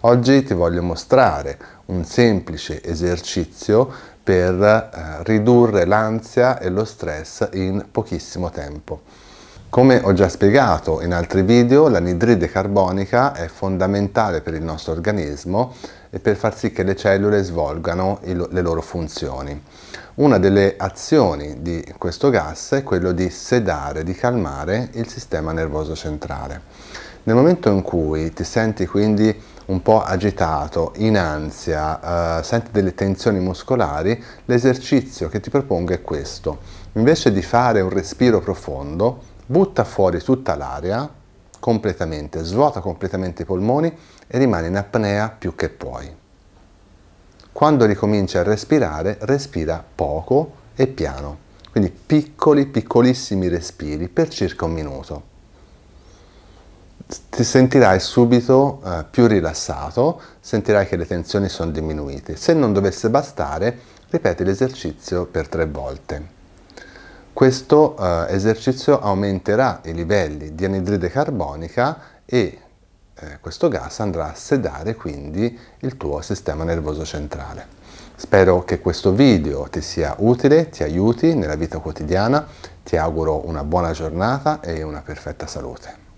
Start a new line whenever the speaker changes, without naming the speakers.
Oggi ti voglio mostrare un semplice esercizio per eh, ridurre l'ansia e lo stress in pochissimo tempo. Come ho già spiegato in altri video, l'anidride carbonica è fondamentale per il nostro organismo e per far sì che le cellule svolgano il, le loro funzioni. Una delle azioni di questo gas è quello di sedare, di calmare il sistema nervoso centrale. Nel momento in cui ti senti quindi un po' agitato, in ansia, eh, senti delle tensioni muscolari, l'esercizio che ti propongo è questo. Invece di fare un respiro profondo, butta fuori tutta l'aria completamente, svuota completamente i polmoni e rimani in apnea più che puoi. Quando ricominci a respirare, respira poco e piano, quindi piccoli, piccolissimi respiri per circa un minuto ti sentirai subito eh, più rilassato, sentirai che le tensioni sono diminuite. Se non dovesse bastare, ripeti l'esercizio per tre volte. Questo eh, esercizio aumenterà i livelli di anidride carbonica e eh, questo gas andrà a sedare quindi il tuo sistema nervoso centrale. Spero che questo video ti sia utile, ti aiuti nella vita quotidiana, ti auguro una buona giornata e una perfetta salute.